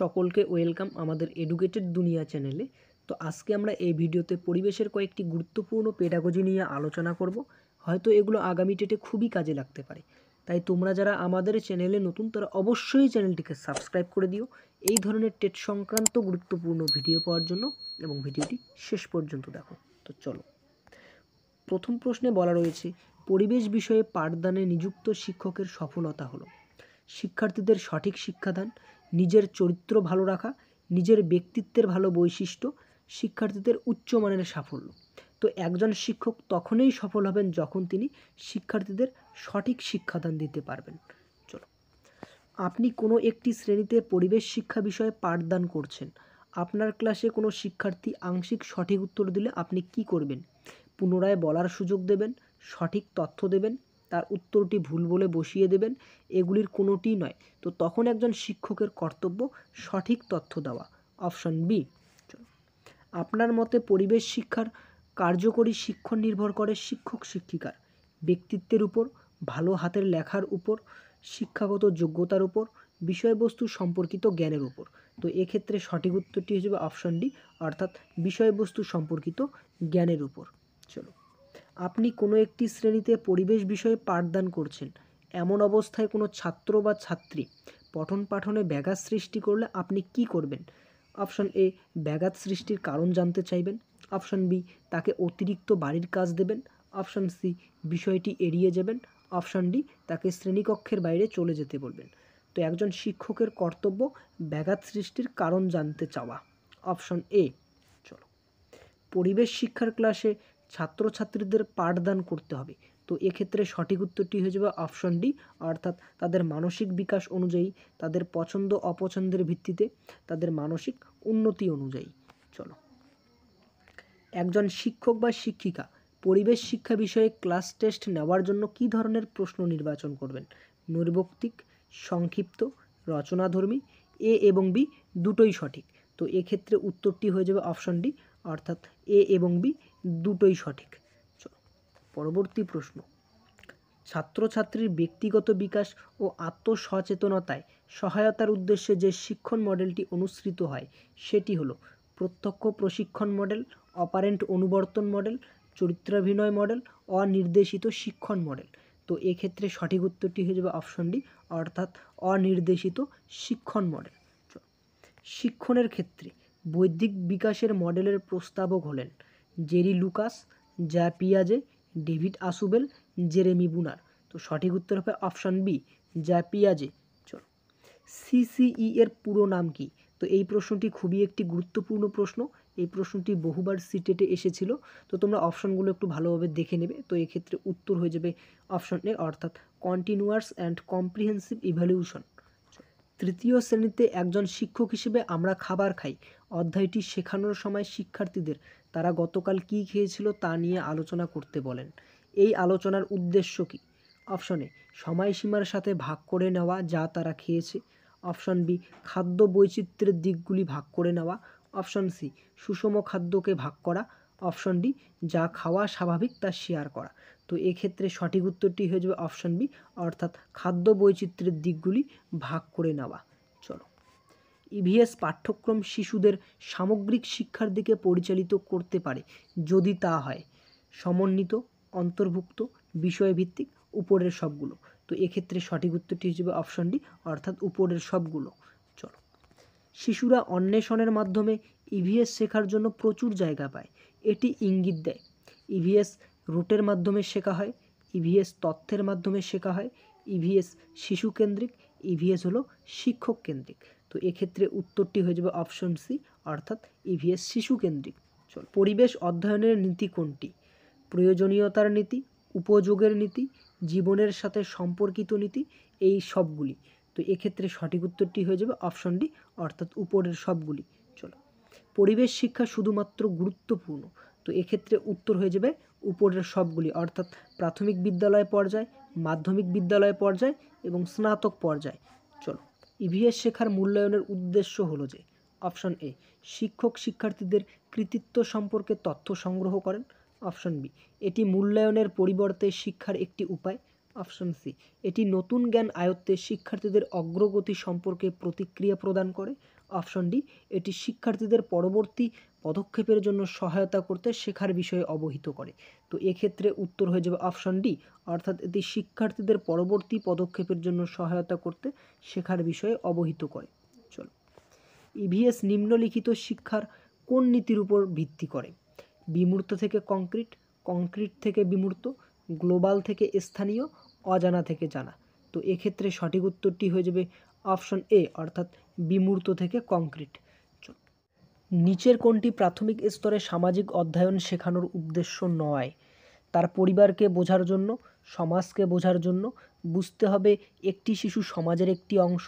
সকলকে ওয়েলকাম আমাদের এডুকেটেড দুনিয়া চ্যানেলে তো আজকে আমরা এই ভিডিওতে পরিবেশের কয়েকটি গুরুত্বপূর্ণ পেডাগজি নিয়ে আলোচনা করব হয়তো এগুলো আগামী ডেটে খুবই কাজে লাগতে পারে তাই তোমরা যারা আমাদের চ্যানেলে নতুন তারা অবশ্যই চ্যানেলটিকে সাবস্ক্রাইব করে দিও এই ধরনের টেট সংক্রান্ত গুরুত্বপূর্ণ ভিডিও পাওয়ার জন্য এবং ভিডিওটি শেষ পর্যন্ত দেখো তো চলো প্রথম প্রশ্নে বলা রয়েছে পরিবেশ বিষয়ে পাঠদানে নিযুক্ত শিক্ষকের সফলতা হলো শিক্ষার্থীদের সঠিক শিক্ষাদান নিজের চরিত্র ভালো রাখা নিজের ব্যক্তিত্বের ভালো বৈশিষ্ট্য শিক্ষার্থীদের উচ্চ মানের সাফল্য তো একজন শিক্ষক তখনই সফল হবেন যখন তিনি শিক্ষার্থীদের সঠিক শিক্ষাদান দিতে পারবেন চলো আপনি কোনো একটি শ্রেণীতে পরিবেশ শিক্ষা বিষয়ে পাঠদান করছেন আপনার ক্লাসে কোনো শিক্ষার্থী আংশিক সঠিক উত্তর দিলে আপনি কি করবেন পুনরায় বলার সুযোগ দেবেন সঠিক তথ্য দেবেন তার উত্তরটি ভুল বলে বসিয়ে দেবেন এগুলির কোনোটি নয় তো তখন একজন শিক্ষকের কর্তব্য সঠিক তথ্য দেওয়া অপশন বি আপনার মতে পরিবেশ শিক্ষার কার্যকরী শিক্ষণ নির্ভর করে শিক্ষক শিক্ষিকার ব্যক্তিত্বের উপর ভালো হাতের লেখার উপর শিক্ষাগত যোগ্যতার উপর বিষয়বস্তু সম্পর্কিত জ্ঞানের উপর তো এক্ষেত্রে সঠিক উত্তরটি হিসেবে অপশন ডি অর্থাৎ বিষয়বস্তু সম্পর্কিত জ্ঞানের উপর চলো আপনি কোনো একটি শ্রেণীতে পরিবেশ বিষয়ে পাঠদান করছেন এমন অবস্থায় কোনো ছাত্র বা ছাত্রী পঠন পাঠনে ব্যাঘাত সৃষ্টি করলে আপনি কি করবেন অপশন এ ব্যাঘাত সৃষ্টির কারণ জানতে চাইবেন অপশন বি তাকে অতিরিক্ত বাড়ির কাজ দেবেন অপশন সি বিষয়টি এড়িয়ে যাবেন অপশন ডি তাকে শ্রেণীকক্ষের বাইরে চলে যেতে বলবেন তো একজন শিক্ষকের কর্তব্য ব্যাঘাত সৃষ্টির কারণ জানতে চাওয়া অপশন এ চলো পরিবেশ শিক্ষার ক্লাসে ছাত্রছাত্রীদের পাঠদান করতে হবে তো এক্ষেত্রে সঠিক উত্তরটি হয়ে যাবে অপশন ডি অর্থাৎ তাদের মানসিক বিকাশ অনুযায়ী তাদের পছন্দ অপছন্দের ভিত্তিতে তাদের মানসিক উন্নতি অনুযায়ী চলো একজন শিক্ষক বা শিক্ষিকা পরিবেশ শিক্ষা বিষয়ে ক্লাস টেস্ট নেওয়ার জন্য কি ধরনের প্রশ্ন নির্বাচন করবেন নৈর্বক্তিক সংক্ষিপ্ত রচনাধর্মী এ এবং বি দুটোই সঠিক তো এক্ষেত্রে উত্তরটি হয়ে যাবে অপশন ডি অর্থাৎ এ এবং বি দুটোই সঠিক পরবর্তী প্রশ্ন ছাত্রছাত্রীর ব্যক্তিগত বিকাশ ও আত্মসচেতনতায় সহায়তার উদ্দেশ্যে যে শিক্ষণ মডেলটি অনুসৃত হয় সেটি হলো প্রত্যক্ষ প্রশিক্ষণ মডেল অপারেন্ট অনুবর্তন মডেল চরিত্রাভিনয় মডেল অনির্দেশিত শিক্ষণ মডেল তো এক্ষেত্রে সঠিক উত্তরটি হয়ে যাবে অপশন ডি অর্থাৎ অনির্দেশিত শিক্ষণ মডেল শিক্ষণের ক্ষেত্রে বৈদিক বিকাশের মডেলের প্রস্তাবক হলেন জেরি লুকাস জ্যা পিয়াজে ডেভিড আসুবেল জেরেমি বুনার তো সঠিক উত্তর হবে অপশান বি জ্যা পিয়াজে চল সিসিই এর পুরো নাম কি তো এই প্রশ্নটি খুবই একটি গুরুত্বপূর্ণ প্রশ্ন এই প্রশ্নটি বহুবার সিটেটে এসেছিল তো তোমরা অপশানগুলো একটু ভালোভাবে দেখে নেবে তো এক্ষেত্রে উত্তর হয়ে যাবে অপশান এ অর্থাৎ কন্টিনিউয়াস অ্যান্ড কম্প্রিহেন্সিভ ইভ্যালিউশন তৃতীয় শ্রেণীতে একজন শিক্ষক হিসেবে আমরা খাবার খাই অধ্যায়টি শেখানোর সময় শিক্ষার্থীদের তারা গতকাল কি খেয়েছিল তা নিয়ে আলোচনা করতে বলেন এই আলোচনার উদ্দেশ্য কী অপশন এ সময়সীমার সাথে ভাগ করে নেওয়া যা তারা খেয়েছে অপশন বি খাদ্য বৈচিত্র্যের দিকগুলি ভাগ করে নেওয়া অপশন সি সুষম খাদ্যকে ভাগ করা অপশন ডি যা খাওয়া স্বাভাবিক তা শেয়ার করা তো এক্ষেত্রে সঠিক উত্তরটি হয়ে যাবে অপশান বি অর্থাৎ খাদ্য বৈচিত্র্যের দিকগুলি ভাগ করে নেওয়া চলো ইভিএস e পাঠ্যক্রম শিশুদের সামগ্রিক শিক্ষার দিকে পরিচালিত করতে পারে যদি তা হয় সমন্বিত অন্তর্ভুক্ত বিষয়ভিত্তিক উপরের সবগুলো তো এক্ষেত্রে সঠিক উত্তরটি হিসেবে অপশন ডি অর্থাৎ উপরের সবগুলো চলো শিশুরা অন্বেষণের মাধ্যমে ইভিএস e শেখার জন্য প্রচুর জায়গা পায় এটি ইঙ্গিত দেয় ইভিএস e রুটের মাধ্যমে শেখা হয় ইভিএস e তথ্যের মাধ্যমে শেখা হয় ইভিএস e শিশুকেন্দ্রিক ইভিএস e হলো শিক্ষক কেন্দ্রিক তো এক্ষেত্রে উত্তরটি হয়ে যাবে অপশন সি অর্থাৎ ইভিএস শিশু কেন্দ্রিক চল পরিবেশ অধ্যয়নের নীতি কোনটি প্রয়োজনীয়তার নীতি উপযোগের নীতি জীবনের সাথে সম্পর্কিত নীতি এই সবগুলি তো এক্ষেত্রে সঠিক উত্তরটি হয়ে যাবে অপশন ডি অর্থাৎ উপরের সবগুলি চলো পরিবেশ শিক্ষা শুধুমাত্র গুরুত্বপূর্ণ তো এক্ষেত্রে উত্তর হয়ে যাবে উপরের সবগুলি অর্থাৎ প্রাথমিক বিদ্যালয় পর্যায় মাধ্যমিক বিদ্যালয় পর্যায় এবং স্নাতক পর্যায় চলো ইভিএস e শেখার মূল্যায়নের উদ্দেশ্য হলো যে অপশন এ শিক্ষক শিক্ষার্থীদের কৃতিত্ব সম্পর্কে তথ্য সংগ্রহ করেন অপশন বি এটি মূল্যায়নের পরিবর্তে শিক্ষার একটি উপায় অপশন সি এটি নতুন জ্ঞান আয়ত্তে শিক্ষার্থীদের অগ্রগতি সম্পর্কে প্রতিক্রিয়া প্রদান করে অপশনটি ডি এটি শিক্ষার্থীদের পরবর্তী পদক্ষেপের জন্য সহায়তা করতে শেখার বিষয়ে অবহিত করে তো এক্ষেত্রে উত্তর হয়ে যাবে অপশন ডি অর্থাৎ এটি শিক্ষার্থীদের পরবর্তী পদক্ষেপের জন্য সহায়তা করতে শেখার বিষয়ে অবহিত করে চলো ইভিএস e নিম্নলিখিত শিক্ষার কোন নীতির উপর ভিত্তি করে বিমূর্ত থেকে কংক্রিট কংক্রিট থেকে বিমূর্ত গ্লোবাল থেকে স্থানীয় অজানা থেকে জানা তো এক্ষেত্রে সঠিক উত্তরটি হয়ে যাবে অপশন এ অর্থাৎ বিমূর্ত থেকে কংক্রিট নিচের কোনটি প্রাথমিক স্তরে সামাজিক অধ্যয়ন শেখানোর উদ্দেশ্য নয় তার পরিবারকে বোঝার জন্য সমাজকে বোঝার জন্য বুঝতে হবে একটি শিশু সমাজের একটি অংশ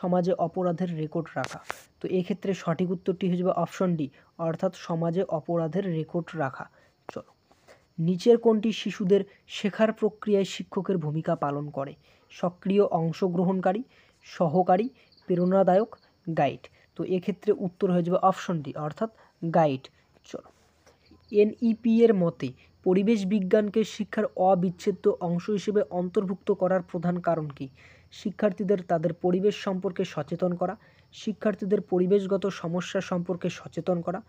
সমাজে অপরাধের রেকর্ড রাখা তো এক্ষেত্রে সঠিক উত্তরটি হয়ে যাবে অপশন ডি অর্থাৎ সমাজে অপরাধের রেকর্ড রাখা চলো নিচের কোনটি শিশুদের শেখার প্রক্রিয়ায় শিক্ষকের ভূমিকা পালন করে সক্রিয় অংশগ্রহণকারী সহকারী প্রেরণাদায়ক গাইড তো এক্ষেত্রে উত্তর হয়ে যাবে অপশন ডি অর্থাৎ গাইড চলো এনইপি e এর মতে পরিবেশ বিজ্ঞানকে শিক্ষার অবিচ্ছেদ্য অংশ হিসেবে অন্তর্ভুক্ত করার প্রধান কারণ কি শিক্ষার্থীদের তাদের পরিবেশ সম্পর্কে সচেতন করা শিক্ষার্থীদের পরিবেশগত সমস্যা সম্পর্কে সচেতন করা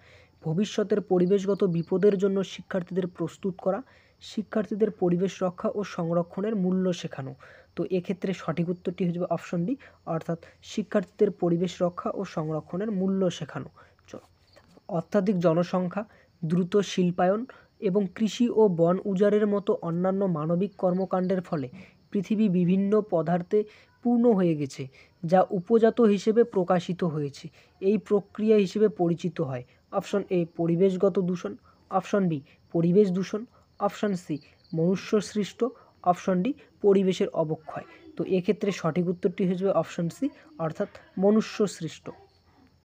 ভবিষ্যতের পরিবেশগত বিপদের জন্য শিক্ষার্থীদের প্রস্তুত করা শিক্ষার্থীদের পরিবেশ রক্ষা ও সংরক্ষণের মূল্য শেখানো তো এক্ষেত্রে সঠিক উত্তরটি হয়ে যাবে অপশন ডি অর্থাৎ শিক্ষার্থীদের পরিবেশ রক্ষা ও সংরক্ষণের মূল্য শেখানো চলো অত্যাধিক জনসংখ্যা দ্রুত শিল্পায়ন এবং কৃষি ও বন উজাড়ের মতো অন্যান্য মানবিক কর্মকাণ্ডের ফলে পৃথিবী বিভিন্ন পদার্থে পূর্ণ হয়ে গেছে যা উপজাত হিসেবে প্রকাশিত হয়েছে এই প্রক্রিয়া হিসেবে পরিচিত হয় অপশন এ পরিবেশগত দূষণ অপশন বি পরিবেশ দূষণ অপশন সি মনুষ্য সৃষ্ট অপশন ডি পরিবেশের অবক্ষয় তো এক্ষেত্রে সঠিক উত্তরটি হিসেবে অপশন সি অর্থাৎ মনুষ্য সৃষ্ট